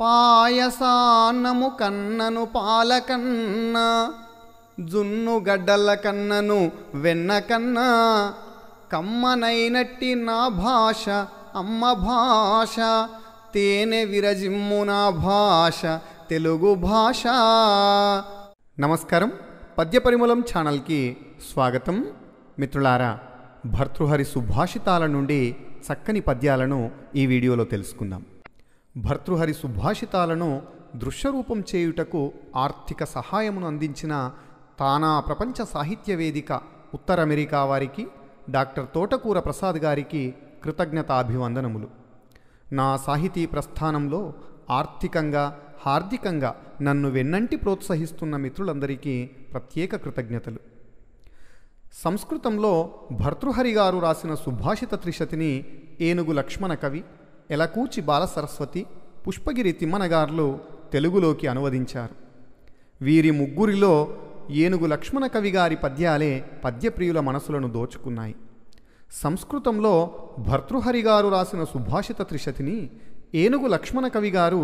పాయసాన్నము కన్నను పాలకన్న జున్ను గడ్డల కన్నను వెన్న కన్నా కమ్మనైనట్టి నా భాష అమ్మ భాష తేనె విరజిమ్ము నా భాష తెలుగు భాష నమస్కారం పద్యపరిమళం ఛానల్కి స్వాగతం మిత్రులారా భర్తృహరి సుభాషితాల నుండి చక్కని పద్యాలను ఈ వీడియోలో తెలుసుకుందాం భర్తృహరి సుభాషితాలను దృశ్యరూపం చేయుటకు ఆర్థిక సహాయమును అందించిన తానా ప్రపంచ సాహిత్య వేదిక ఉత్తర అమెరికా వారికి డాక్టర్ తోటకూర ప్రసాద్ గారికి కృతజ్ఞతాభివందనములు నా సాహితీ ప్రస్థానంలో ఆర్థికంగా హార్దికంగా నన్ను వెన్నంటి ప్రోత్సహిస్తున్న మిత్రులందరికీ ప్రత్యేక కృతజ్ఞతలు సంస్కృతంలో భర్తృహరి గారు రాసిన సుభాషిత త్రిశతిని ఏనుగు లక్ష్మణ కవి ఎలకూచి బాలసరస్వతి పుష్పగిరి తిమ్మనగారులు తెలుగులోకి అనువదించారు వీరి ముగ్గురిలో ఏనుగు లక్ష్మణ కవి గారి పద్యాలే పద్యప్రియుల మనసులను దోచుకున్నాయి సంస్కృతంలో భర్తృహరి గారు రాసిన సుభాషిత త్రిశతిని ఏనుగు లక్ష్మణ కవి గారు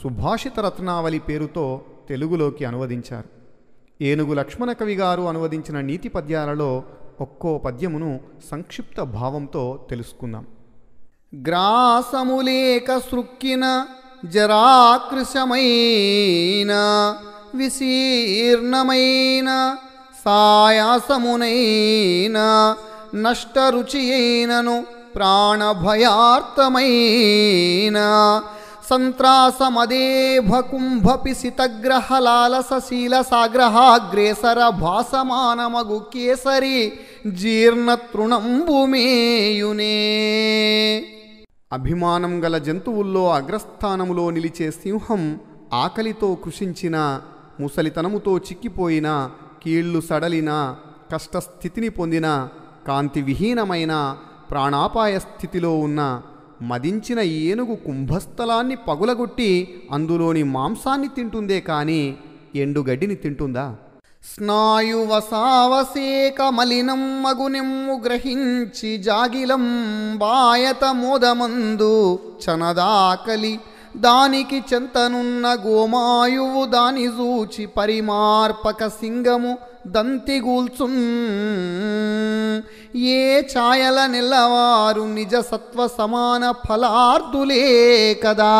సుభాషిత రత్నావళి పేరుతో తెలుగులోకి అనువదించారు ఏనుగు లక్ష్మణ కవి గారు అనువదించిన నీతి పద్యాలలో ఒక్కో పద్యమును సంక్షిప్త భావంతో తెలుసుకుందాం గ్రాసములేక సృక్కిన జరాకృశమైన విశీర్ణమైన సాయాసమునైన నష్టరుచియైనను ప్రాణభయార్థమైన సంత్రాసమదే సంత్రాసమదేభకుంభపిసితగ్రహలాలసశీల సాగ్రహాగ్రేసర భాసమానమగు కేసరి జీర్ణతృణం భూమేయునే అభిమానం గల జంతువుల్లో అగ్రస్థానములో నిలిచే సింహం ఆకలితో కృషించిన ముసలితనముతో చిక్కిపోయిన కీళ్లు సడలిన కష్టస్థితిని పొందిన కాంతివిహీనమైన ప్రాణాపాయ స్థితిలో ఉన్న మదించిన ఏనుగు కుంభస్థలాన్ని పగులగొట్టి అందులోని మాంసాన్ని తింటుందే కానీ ఎండుగడ్డిని తింటుందా కమలినం మగునిమ్ము గ్రహించి జాగిలం బాయత మోదమందు చనదాకలి దానికి చెంతనున్న గోమాయువు దాని జూచి పరిమార్పక సింగము దంతిగూల్చున్ ఏ ఛాయల నిల్లవారు నిజ సత్వ సమాన ఫలార్థులే కదా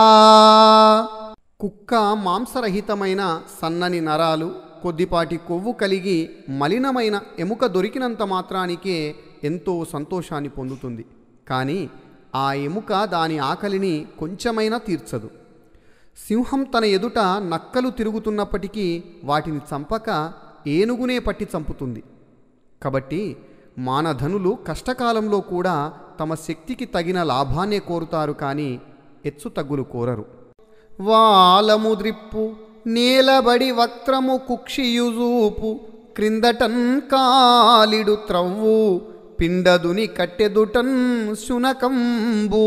కుక్క మాంసరహితమైన సన్నని నరాలు కొద్దిపాటి కొవ్వు కలిగి మలినమైన ఎముక దొరికినంత మాత్రానికే ఎంతో సంతోషాన్ని పొందుతుంది కానీ ఆ ఎముక దాని ఆకలిని కొంచెమైనా తీర్చదు సింహం తన ఎదుట నక్కలు తిరుగుతున్నప్పటికీ వాటిని చంపక ఏనుగునే పట్టి చంపుతుంది కాబట్టి మానధనులు కష్టకాలంలో కూడా తమ శక్తికి తగిన లాభాన్నే కోరుతారు కానీ ఎచ్చు తగ్గులు కోరరు వాలముద్రిప్పు నీలబడి వక్రము కుక్షియుజూపు క్రిందటన్ కాలిడు త్రవ్వు పిండదుని కట్టెదుటన్ శునకంబు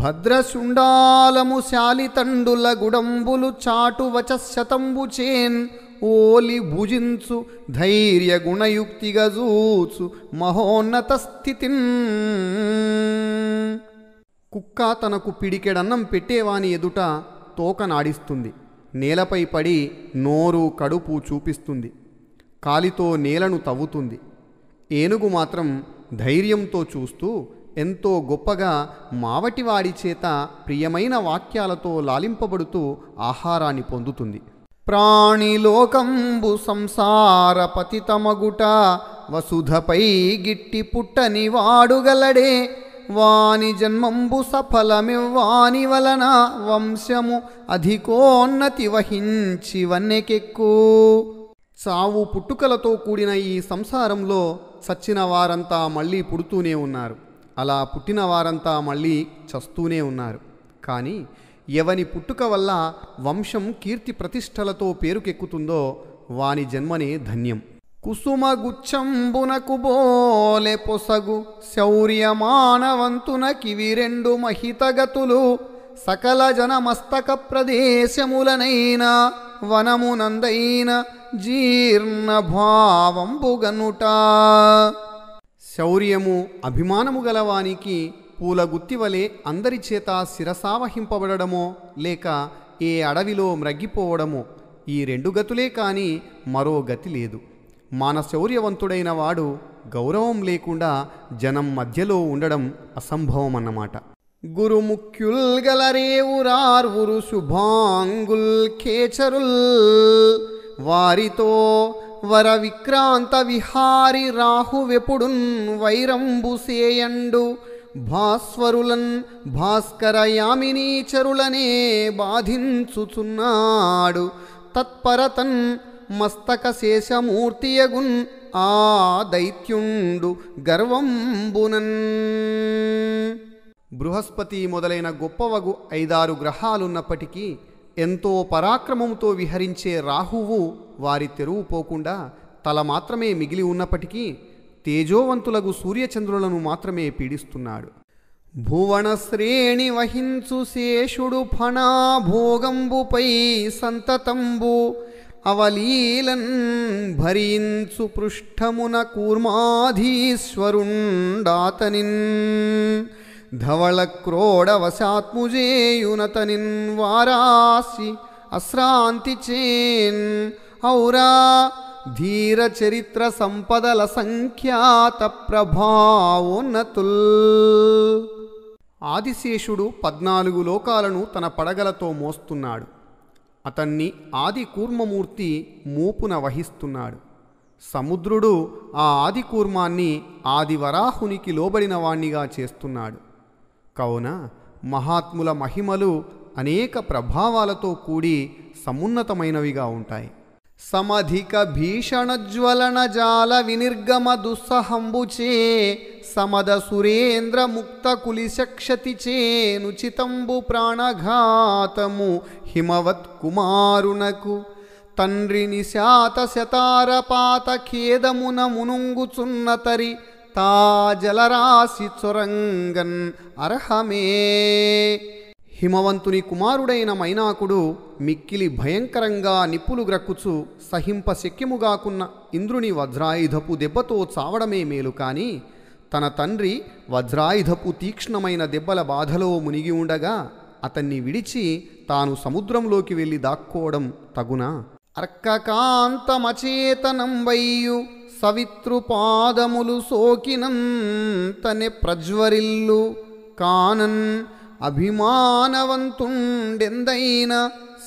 భద్రశుండాలము శాలితండుల గుడంబులు చాటు వచశతంబు చేన్ ఓలి భుజించు ధైర్య గుణయుక్తిగా జూచు మహోన్నత స్థితి కుక్క తనకు పిడికెడన్నం పెట్టేవాని ఎదుట తోకనాడిస్తుంది నేలపై పడి నోరు కడుపు చూపిస్తుంది కాలితో నేలను తవ్వుతుంది ఏనుగు మాత్రం ధైర్యంతో చూస్తూ ఎంతో గొప్పగా మావటివాడి చేత ప్రియమైన వాక్యాలతో లాలింపబడుతూ ఆహారాన్ని పొందుతుంది ప్రాణిలోకంబు సంసార పతితమగుట వసుధపై గిట్టి పుట్టని వాడుగలడే వాని జన్మంబు సఫలమివ్వాని వలన వంశము అధికోన్నతి వహించి వన్నెకెక్కు చావు పుట్టుకలతో కూడిన ఈ సంసారంలో చచ్చిన వారంతా మళ్ళీ పుడుతూనే ఉన్నారు అలా పుట్టిన వారంతా మళ్ళీ చస్తూనే ఉన్నారు కానీ ఎవని పుట్టుక వల్ల వంశం కీర్తి ప్రతిష్టలతో పేరుకెక్కుతుందో వాని జన్మనే ధన్యం కుసుమగుచ్చంబునకు బోలె పొసగు కివి రెండు మహితగతులు సకల జనమస్తక ప్రదేశములనైనా వనమునందైన జీర్ణ భావంబుగనుట శౌర్యము అభిమానము గలవానికి పూల గుత్తివలే అందరి చేత శిరసావహింపబడమో లేక ఏ అడవిలో మ్రగ్గిపోవడమో ఈ రెండు గతులే కానీ మరో గతి లేదు శౌర్యవంతుడైన వాడు గౌరవం లేకుండా జనం మధ్యలో ఉండడం అసంభవం అన్నమాట గురుముఖ్యుల్ గలరేవురార్వురు శుభాంగుల్ ఖేచరుల్ వారితో వర విక్రాంత విహారి రాహువెపుడున్ వైరంబు సేయండు భాస్వరులన్ భాస్కర యామినీచరులనే బాధించుచున్నాడు తత్పరతన్ మస్తక శేషమూర్తియగున్ ఆ దైత్యుండు గర్వంబునన్ బృహస్పతి మొదలైన గొప్పవగు ఐదారు గ్రహాలున్నప్పటికీ ఎంతో పరాక్రమంతో విహరించే రాహువు వారి తెరువు పోకుండా తల మాత్రమే మిగిలి ఉన్నప్పటికీ తేజోవంతులగు సూర్యచంద్రులను మాత్రమే పీడిస్తున్నాడు శ్రేణి వహించు శేషుడు ఫణాభోగంబుపై సంతతంబు అవలీలన్ భరించు పృష్ఠమున కూర్మాధీశ్వరుండాతనిన్ ధవళ క్రోడవశాత్ముజేయునతనిన్ వారాసి అశ్రాంతి చేన్ ఔరా ధీర చరిత్ర సంపదల సంఖ్యాత ప్రభావోన్నతుల్ ఆదిశేషుడు పద్నాలుగు లోకాలను తన పడగలతో మోస్తున్నాడు అతన్ని ఆది కూర్మమూర్తి మోపున వహిస్తున్నాడు సముద్రుడు ఆ ఆది కూర్మాన్ని ఆదివరాహునికి లోబడినవాణ్ణిగా చేస్తున్నాడు కావున మహాత్ముల మహిమలు అనేక ప్రభావాలతో కూడి సమున్నతమైనవిగా ఉంటాయి సమధిక భీషణ జ్వలన జాల వినిర్గమ దుస్సహంబుచే సమద సురేంద్ర ముక్త కులిశక్షతి చేనుచితంబు ప్రాణఘాతము హిమవత్ కుమారునకు తండ్రిని శాత పాత ఖేదమున మునుంగుచున్న తరి తా జలరాశి చొరంగన్ అర్హమే హిమవంతుని కుమారుడైన మైనాకుడు మిక్కిలి భయంకరంగా నిప్పులు గ్రక్కుచు సహింప శక్యముగాకున్న ఇంద్రుని వజ్రాయుధపు దెబ్బతో చావడమే మేలు కాని తన తండ్రి వజ్రాయుధపు తీక్ష్ణమైన దెబ్బల బాధలో మునిగి ఉండగా అతన్ని విడిచి తాను సముద్రంలోకి వెళ్ళి దాక్కోవడం తగునా అర్కకాంతమచేతనం వయ్యు సవితృపాదములు సోకినంతనే ప్రజ్వరిల్లు కానన్ అభిమానవంతుండెందైన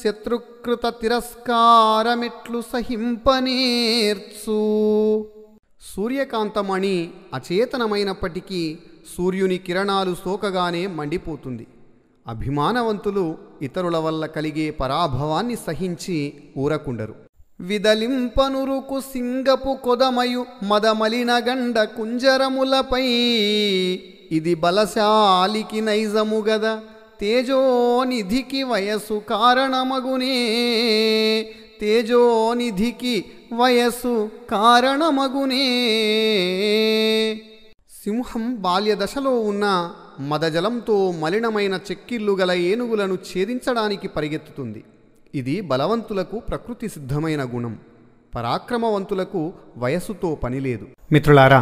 శత్రుకృత తిరస్కారమిట్లు సహింపనేర్చు సూర్యకాంతమణి అచేతనమైనప్పటికీ సూర్యుని కిరణాలు సోకగానే మండిపోతుంది అభిమానవంతులు ఇతరుల వల్ల కలిగే పరాభవాన్ని సహించి ఊరకుండరు విదలింపనురుకు సింగపు కొదమయు మదమలినగండ కుంజరములపై ఇది బలశాలికి నైజము గదా తేజోనిధికి వయస్సు కారణమగునే తేజోనిధికి వయస్సు కారణమగునే సింహం బాల్యదశలో ఉన్న మదజలంతో మలినమైన చెక్కిళ్ళు గల ఏనుగులను ఛేదించడానికి పరిగెత్తుతుంది ఇది బలవంతులకు ప్రకృతి సిద్ధమైన గుణం పరాక్రమవంతులకు వయస్సుతో పనిలేదు మిత్రులారా